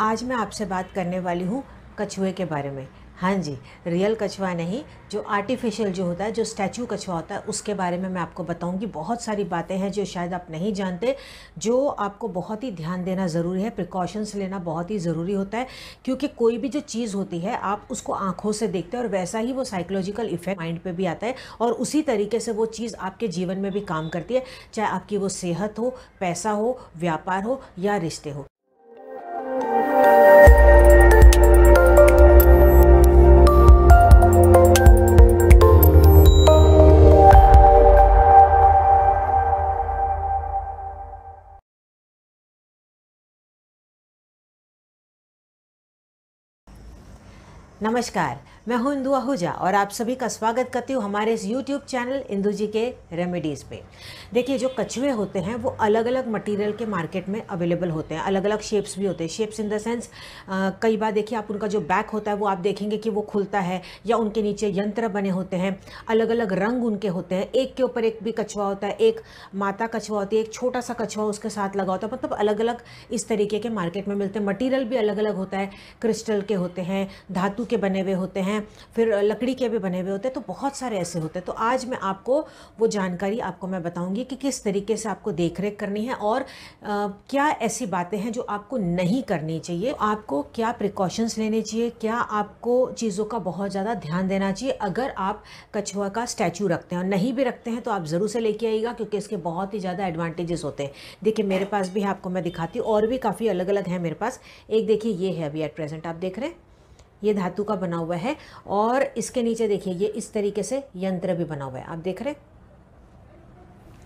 आज मैं आपसे बात करने वाली हूँ कछुए के बारे में हाँ जी रियल कछुआ नहीं जो आर्टिफिशियल जो होता है जो स्टैचू कछुआ होता है उसके बारे में मैं आपको बताऊंगी बहुत सारी बातें हैं जो शायद आप नहीं जानते जो आपको बहुत ही ध्यान देना ज़रूरी है प्रिकॉशंस लेना बहुत ही ज़रूरी होता है क्योंकि कोई भी जो चीज़ होती है आप उसको आंखों से देखते हैं और वैसा ही वो साइकोलॉजिकल इफेक्ट माइंड पर भी आता है और उसी तरीके से वो चीज़ आपके जीवन में भी काम करती है चाहे आपकी वो सेहत हो पैसा हो व्यापार हो या रिश्ते हो नमस्कार मैं हूं इंदु आहूजा और आप सभी का स्वागत करती हूं हमारे इस यूट्यूब चैनल इंदु जी के रेमेडीज़ पे देखिए जो कछुए होते हैं वो अलग अलग मटेरियल के मार्केट में अवेलेबल होते हैं अलग अलग शेप्स भी होते हैं शेप्स इन द सेंस कई बार देखिए आप उनका जो बैक होता है वो आप देखेंगे कि वो खुलता है या उनके नीचे यंत्र बने होते हैं अलग अलग रंग उनके होते हैं एक के ऊपर एक भी कछुआ होता है एक माता कछुआ होती है एक छोटा सा कछुआ उसके साथ लगा होता है मतलब अलग अलग इस तरीके के मार्केट में मिलते हैं मटीरियल भी अलग अलग होता है क्रिस्टल के होते हैं धातु के बने हुए होते हैं हैं फिर लकड़ी के भी बने हुए होते हैं तो बहुत सारे ऐसे होते हैं तो आज मैं आपको वो जानकारी आपको मैं बताऊँगी कि किस तरीके से आपको देख रेख करनी है और आ, क्या ऐसी बातें हैं जो आपको नहीं करनी चाहिए तो आपको क्या प्रिकॉशंस लेने चाहिए क्या आपको चीज़ों का बहुत ज़्यादा ध्यान देना चाहिए अगर आप कछुआ का स्टैचू रखते हैं और नहीं भी रखते हैं तो आप ज़रूर से लेके आइएगा क्योंकि इसके बहुत ही ज़्यादा एडवांटेजेस होते हैं देखिए मेरे पास भी आपको मैं दिखाती हूँ और भी काफ़ी अलग अलग हैं मेरे पास एक देखिए ये है अभी एट प्रेजेंट आप देख रहे हैं ये धातु का बना हुआ है और इसके नीचे देखिए ये इस तरीके से यंत्र भी बना हुआ है आप देख रहे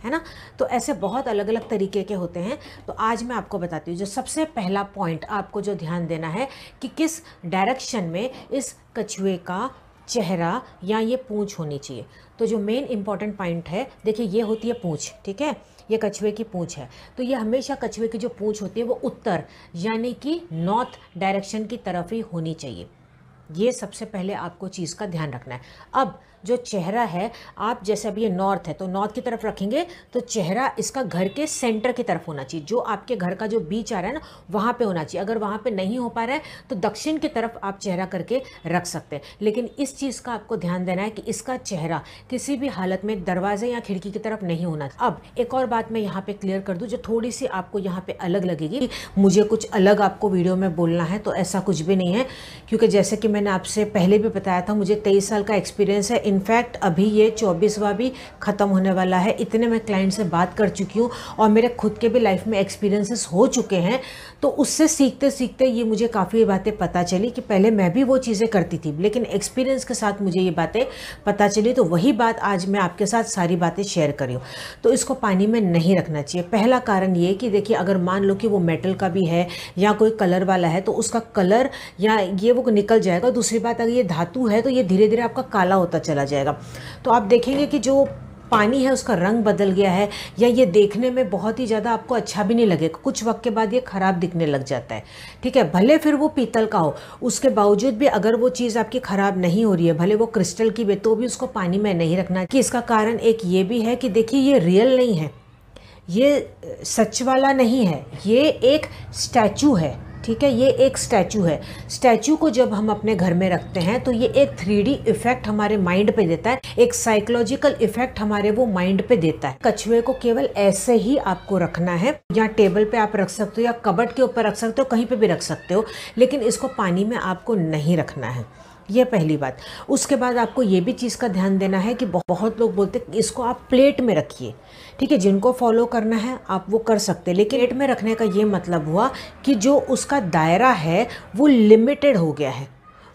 है ना तो ऐसे बहुत अलग अलग तरीके के होते हैं तो आज मैं आपको बताती हूँ जो सबसे पहला पॉइंट आपको जो ध्यान देना है कि किस डायरेक्शन में इस कछुए का चेहरा या ये पूँछ होनी चाहिए तो जो मेन इंपॉर्टेंट पॉइंट है देखिए ये होती है पूँछ ठीक है ये कछुए की पूँछ है तो ये हमेशा कछुए की जो पूँछ होती है वो उत्तर यानी कि नॉर्थ डायरेक्शन की तरफ ही होनी चाहिए ये सबसे पहले आपको चीज़ का ध्यान रखना है अब जो चेहरा है आप जैसे अभी ये नॉर्थ है तो नॉर्थ की तरफ रखेंगे तो चेहरा इसका घर के सेंटर की तरफ होना चाहिए जो आपके घर का जो बीच आ रहा है ना वहाँ पे होना चाहिए अगर वहाँ पे नहीं हो पा रहा है तो दक्षिण की तरफ आप चेहरा करके रख सकते हैं लेकिन इस चीज़ का आपको ध्यान देना है कि इसका चेहरा किसी भी हालत में दरवाजे या खिड़की की तरफ नहीं होना अब एक और बात मैं यहाँ पर क्लियर कर दूँ जो थोड़ी सी आपको यहाँ पर अलग लगेगी मुझे कुछ अलग आपको वीडियो में बोलना है तो ऐसा कुछ भी नहीं है क्योंकि जैसे कि मैंने आपसे पहले भी बताया था मुझे तेईस साल का एक्सपीरियंस है इनफैक्ट अभी ये चौबीसवा भी ख़त्म होने वाला है इतने मैं क्लाइंट से बात कर चुकी हूँ और मेरे खुद के भी लाइफ में एक्सपीरियंसेस हो चुके हैं तो उससे सीखते सीखते ये मुझे काफ़ी बातें पता चली कि पहले मैं भी वो चीज़ें करती थी लेकिन एक्सपीरियंस के साथ मुझे ये बातें पता चली तो वही बात आज मैं आपके साथ सारी बातें शेयर करी तो इसको पानी में नहीं रखना चाहिए पहला कारण ये कि देखिए अगर मान लो कि वो मेटल का भी है या कोई कलर वाला है तो उसका कलर या ये वो निकल जाएगा दूसरी बात अगर ये धातु है तो ये धीरे धीरे आपका काला होता चला चला जाएगा तो आप देखेंगे कि जो पानी है उसका रंग बदल गया है या ये देखने में बहुत ही ज़्यादा आपको अच्छा भी नहीं लगेगा कुछ वक्त के बाद ये ख़राब दिखने लग जाता है ठीक है भले फिर वो पीतल का हो उसके बावजूद भी अगर वो चीज़ आपकी ख़राब नहीं हो रही है भले वो क्रिस्टल की भी तो भी उसको पानी में नहीं रखना कि इसका कारण एक ये भी है कि देखिए ये रियल नहीं है ये सच वाला नहीं है ये एक स्टैचू है ठीक है ये एक स्टैचू है स्टैचू को जब हम अपने घर में रखते हैं तो ये एक थ्री इफेक्ट हमारे माइंड पे देता है एक साइकोलॉजिकल इफेक्ट हमारे वो माइंड पे देता है कछुए को केवल ऐसे ही आपको रखना है या टेबल पे आप रख सकते हो या कबट के ऊपर रख सकते हो कहीं पे भी रख सकते हो लेकिन इसको पानी में आपको नहीं रखना है यह पहली बात उसके बाद आपको ये भी चीज़ का ध्यान देना है कि बहुत लोग बोलते इसको आप प्लेट में रखिए ठीक है जिनको फॉलो करना है आप वो कर सकते हैं लेकिन प्लेट में रखने का ये मतलब हुआ कि जो उसका दायरा है वो लिमिटेड हो गया है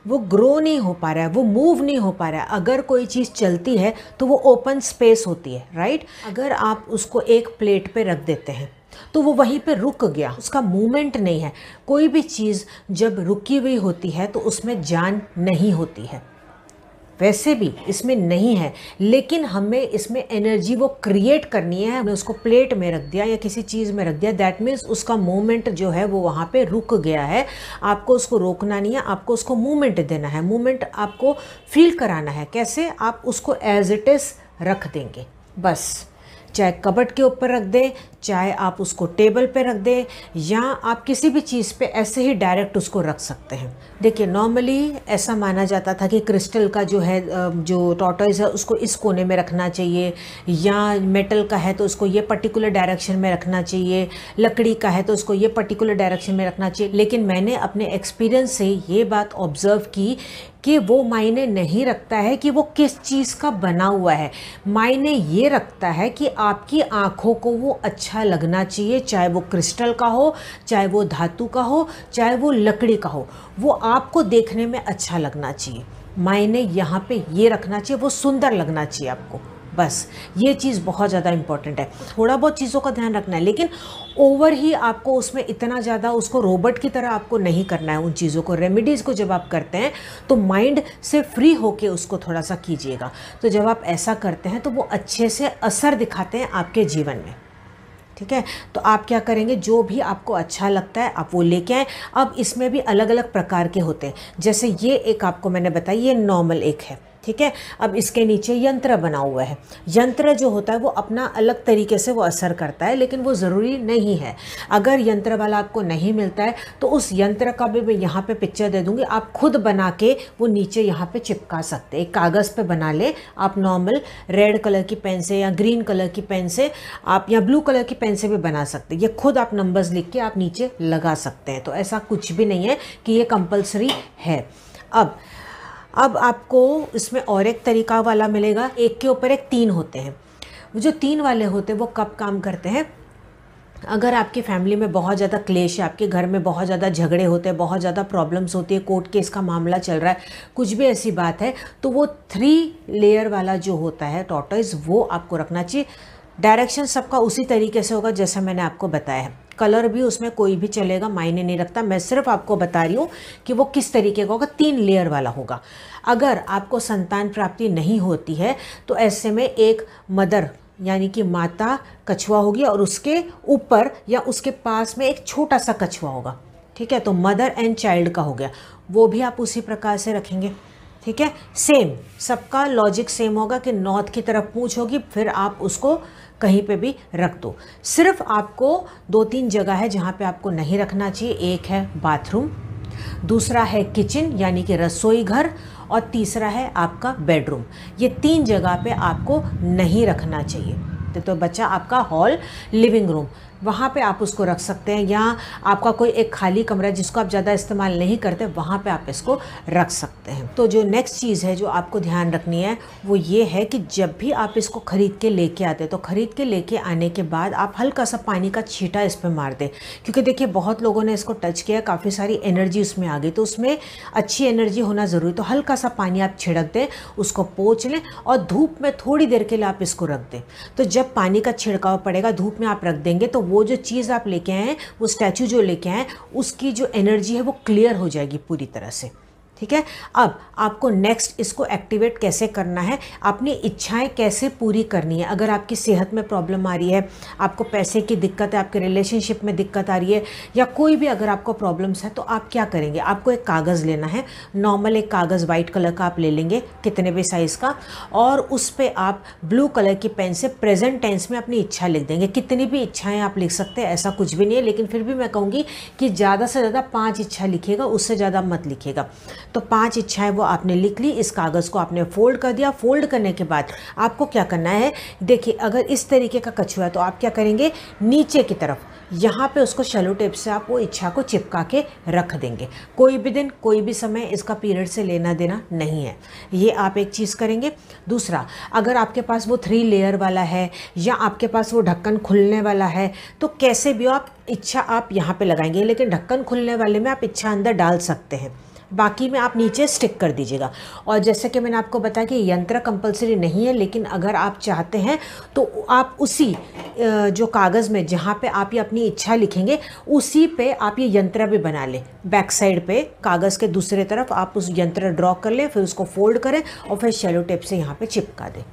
वो ग्रो नहीं हो पा रहा है वो मूव नहीं हो पा रहा है अगर कोई चीज़ चलती है तो वो ओपन स्पेस होती है राइट अगर आप उसको एक प्लेट पे रख देते हैं तो वो वहीं पे रुक गया उसका मूवमेंट नहीं है कोई भी चीज़ जब रुकी हुई होती है तो उसमें जान नहीं होती है वैसे भी इसमें नहीं है लेकिन हमें इसमें एनर्जी वो क्रिएट करनी है हमने उसको प्लेट में रख दिया या किसी चीज़ में रख दिया दैट मीन्स उसका मूवमेंट जो है वो वहाँ पे रुक गया है आपको उसको रोकना नहीं है आपको उसको मूवमेंट देना है मूवमेंट आपको फील कराना है कैसे आप उसको एज इट इज़ रख देंगे बस चाहे कबट के ऊपर रख दें चाहे आप उसको टेबल पे रख दें या आप किसी भी चीज़ पे ऐसे ही डायरेक्ट उसको रख सकते हैं देखिए नॉर्मली ऐसा माना जाता था कि क्रिस्टल का जो है जो टॉटॉइज है उसको इस कोने में रखना चाहिए या मेटल का है तो उसको ये पर्टिकुलर डायरेक्शन में रखना चाहिए लकड़ी का है तो उसको ये पर्टिकुलर डायरेक्शन में रखना चाहिए लेकिन मैंने अपने एक्सपीरियंस से ये बात ऑब्ज़र्व की कि वो मायने नहीं रखता है कि वो किस चीज़ का बना हुआ है मायने ये रखता है कि आपकी आँखों को वो अच्छा अच्छा लगना चाहिए चाहे वो क्रिस्टल का हो चाहे वो धातु का हो चाहे वो लकड़ी का हो वो आपको देखने में अच्छा लगना चाहिए मायने यहाँ पे ये रखना चाहिए वो सुंदर लगना चाहिए आपको बस ये चीज़ बहुत ज़्यादा इंपॉर्टेंट है थोड़ा बहुत चीज़ों का ध्यान रखना है लेकिन ओवर ही आपको उसमें इतना ज़्यादा उसको रोबोट की तरह आपको नहीं करना है उन चीज़ों को रेमिडीज को जब आप करते हैं तो माइंड से फ्री होके उसको थोड़ा सा कीजिएगा तो जब आप ऐसा करते हैं तो वो अच्छे से असर दिखाते हैं आपके जीवन में ठीक है तो आप क्या करेंगे जो भी आपको अच्छा लगता है आप वो लेके आएँ अब इसमें भी अलग अलग प्रकार के होते हैं जैसे ये एक आपको मैंने बताया ये नॉर्मल एक है ठीक है अब इसके नीचे यंत्र बना हुआ है यंत्र जो होता है वो अपना अलग तरीके से वो असर करता है लेकिन वो ज़रूरी नहीं है अगर यंत्र वाला आपको नहीं मिलता है तो उस यंत्र का भी मैं यहाँ पे पिक्चर दे दूँगी आप खुद बना के वो नीचे यहाँ पे चिपका सकते हैं कागज़ पे बना ले आप नॉर्मल रेड कलर की पेन से या ग्रीन कलर की पेन से आप या ब्लू कलर की पेन से भी बना सकते ये खुद आप नंबर्स लिख के आप नीचे लगा सकते हैं तो ऐसा कुछ भी नहीं है कि ये कंपल्सरी है अब अब आपको इसमें और एक तरीका वाला मिलेगा एक के ऊपर एक तीन होते हैं जो तीन वाले होते हैं वो कब काम करते हैं अगर आपकी फैमिली में बहुत ज़्यादा क्लेश है आपके घर में बहुत ज़्यादा झगड़े होते हैं बहुत ज़्यादा प्रॉब्लम्स होती है कोर्ट केस का मामला चल रहा है कुछ भी ऐसी बात है तो वो थ्री लेयर वाला जो होता है टॉटॉइज वो आपको रखना चाहिए डायरेक्शन सबका उसी तरीके से होगा जैसा मैंने आपको बताया है कलर भी उसमें कोई भी चलेगा मायने नहीं रखता मैं सिर्फ आपको बता रही हूँ कि वो किस तरीके का होगा तीन लेयर वाला होगा अगर आपको संतान प्राप्ति नहीं होती है तो ऐसे में एक मदर यानी कि माता कछुआ होगी और उसके ऊपर या उसके पास में एक छोटा सा कछुआ होगा ठीक है तो मदर एंड चाइल्ड का हो गया वो भी आप उसी प्रकार से रखेंगे ठीक है सेम सबका लॉजिक सेम होगा कि नॉर्थ की तरफ पूछ होगी फिर आप उसको कहीं पे भी रख दो सिर्फ आपको दो तीन जगह है जहाँ पे आपको नहीं रखना चाहिए एक है बाथरूम दूसरा है किचन यानी कि रसोई घर और तीसरा है आपका बेडरूम ये तीन जगह पे आपको नहीं रखना चाहिए तो, तो बच्चा आपका हॉल लिविंग रूम वहाँ पे आप उसको रख सकते हैं या आपका कोई एक खाली कमरा जिसको आप ज़्यादा इस्तेमाल नहीं करते वहाँ पे आप इसको रख सकते हैं तो जो नेक्स्ट चीज़ है जो आपको ध्यान रखनी है वो ये है कि जब भी आप इसको ख़रीद के लेके आते हैं तो ख़रीद के लेके आने के बाद आप हल्का सा पानी का छीटा इस पर मार दें क्योंकि देखिए बहुत लोगों ने इसको टच किया काफ़ी सारी एनर्जी उसमें आ गई तो उसमें अच्छी एनर्जी होना ज़रूरी तो हल्का सा पानी आप छिड़क दें उसको पोच लें और धूप में थोड़ी देर के लिए आप इसको रख दें तो जब पानी का छिड़काव पड़ेगा धूप में आप रख देंगे तो वो जो चीज़ आप लेके आएँ वो स्टैचू जो लेके आएँ उसकी जो एनर्जी है वो क्लियर हो जाएगी पूरी तरह से ठीक है अब आपको नेक्स्ट इसको एक्टिवेट कैसे करना है अपनी इच्छाएं कैसे पूरी करनी है अगर आपकी सेहत में प्रॉब्लम आ रही है आपको पैसे की दिक्कत है आपके रिलेशनशिप में दिक्कत आ रही है या कोई भी अगर आपको प्रॉब्लम्स है तो आप क्या करेंगे आपको एक कागज़ लेना है नॉर्मल एक कागज़ वाइट कलर का आप ले लेंगे कितने भी साइज़ का और उस पर आप ब्लू कलर की पेन से प्रेजेंट टेंस में अपनी इच्छा लिख देंगे कितनी भी इच्छाएँ आप लिख सकते हैं ऐसा कुछ भी नहीं है लेकिन फिर भी मैं कहूँगी कि ज़्यादा से ज़्यादा पाँच इच्छा लिखेगा उससे ज़्यादा मत लिखेगा तो पांच इच्छाएं वो आपने लिख ली इस कागज़ को आपने फोल्ड कर दिया फोल्ड करने के बाद आपको क्या करना है देखिए अगर इस तरीके का कछुआ है तो आप क्या करेंगे नीचे की तरफ यहाँ पे उसको शलो टेप से आप वो इच्छा को चिपका के रख देंगे कोई भी दिन कोई भी समय इसका पीरियड से लेना देना नहीं है ये आप एक चीज़ करेंगे दूसरा अगर आपके पास वो थ्री लेयर वाला है या आपके पास वो ढक्कन खुलने वाला है तो कैसे भी आप इच्छा आप यहाँ पे लगाएंगे लेकिन ढक्कन खुलने वाले में आप इच्छा अंदर डाल सकते हैं बाकी में आप नीचे स्टिक कर दीजिएगा और जैसा कि मैंने आपको बताया कि यंत्र कंपलसरी नहीं है लेकिन अगर आप चाहते हैं तो आप उसी जो कागज़ में जहाँ पे आप ये अपनी इच्छा लिखेंगे उसी पे आप ये यंत्र भी बना लें बैक साइड पे कागज़ के दूसरे तरफ आप उस यंत्र ड्रॉ कर लें फिर उसको फोल्ड करें और फिर शेलो टेप से यहाँ पर चिपका दें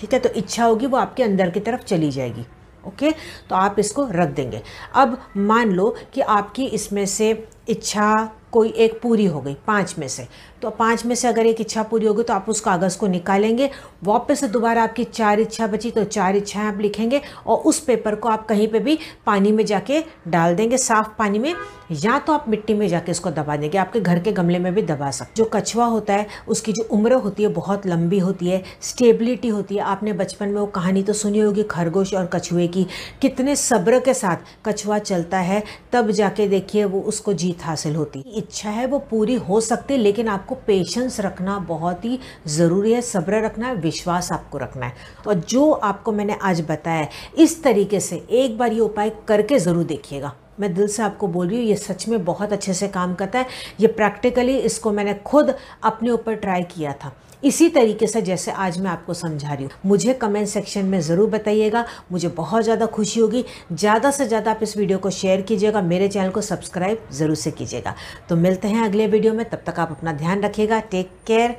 ठीक है तो इच्छा होगी वो आपके अंदर की तरफ चली जाएगी ओके तो आप इसको रख देंगे अब मान लो कि आपकी इसमें से इच्छा कोई एक पूरी हो गई पाँच में से तो पाँच में से अगर एक इच्छा पूरी होगी तो आप उस कागज़ को निकालेंगे वापस से दोबारा आपकी चार इच्छा बची तो चार इच्छाएं आप लिखेंगे और उस पेपर को आप कहीं पे भी पानी में जाके डाल देंगे साफ़ पानी में या तो आप मिट्टी में जाके इसको दबा देंगे आपके घर के गमले में भी दबा सकते जो कछुआ होता है उसकी जो उम्र होती है बहुत लंबी होती है स्टेबिलिटी होती है आपने बचपन में वो कहानी तो सुनी होगी खरगोश और कछुए की कितने सब्र के साथ कछुआ चलता है तब जाके देखिए वो उसको जीत हासिल होती इच्छा है वो पूरी हो सकती है लेकिन आपको पेशेंस रखना बहुत ही ज़रूरी है सब्र रखना है विश्वास आपको रखना है और जो आपको मैंने आज बताया इस तरीके से एक बार ये उपाय करके ज़रूर देखिएगा मैं दिल से आपको बोल रही हूँ ये सच में बहुत अच्छे से काम करता है ये प्रैक्टिकली इसको मैंने खुद अपने ऊपर ट्राई किया था इसी तरीके से जैसे आज मैं आपको समझा रही हूँ मुझे कमेंट सेक्शन में ज़रूर बताइएगा मुझे बहुत ज़्यादा खुशी होगी ज़्यादा से ज़्यादा आप इस वीडियो को शेयर कीजिएगा मेरे चैनल को सब्सक्राइब ज़रूर से कीजिएगा तो मिलते हैं अगले वीडियो में तब तक आप अपना ध्यान रखिएगा टेक केयर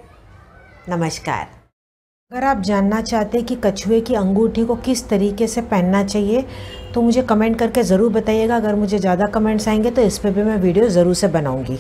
नमस्कार अगर आप जानना चाहते हैं कि कछुए की अंगूठी को किस तरीके से पहनना चाहिए तो मुझे कमेंट करके ज़रूर बताइएगा अगर मुझे ज़्यादा कमेंट्स आएंगे तो इस पर भी मैं वीडियो ज़रूर से बनाऊँगी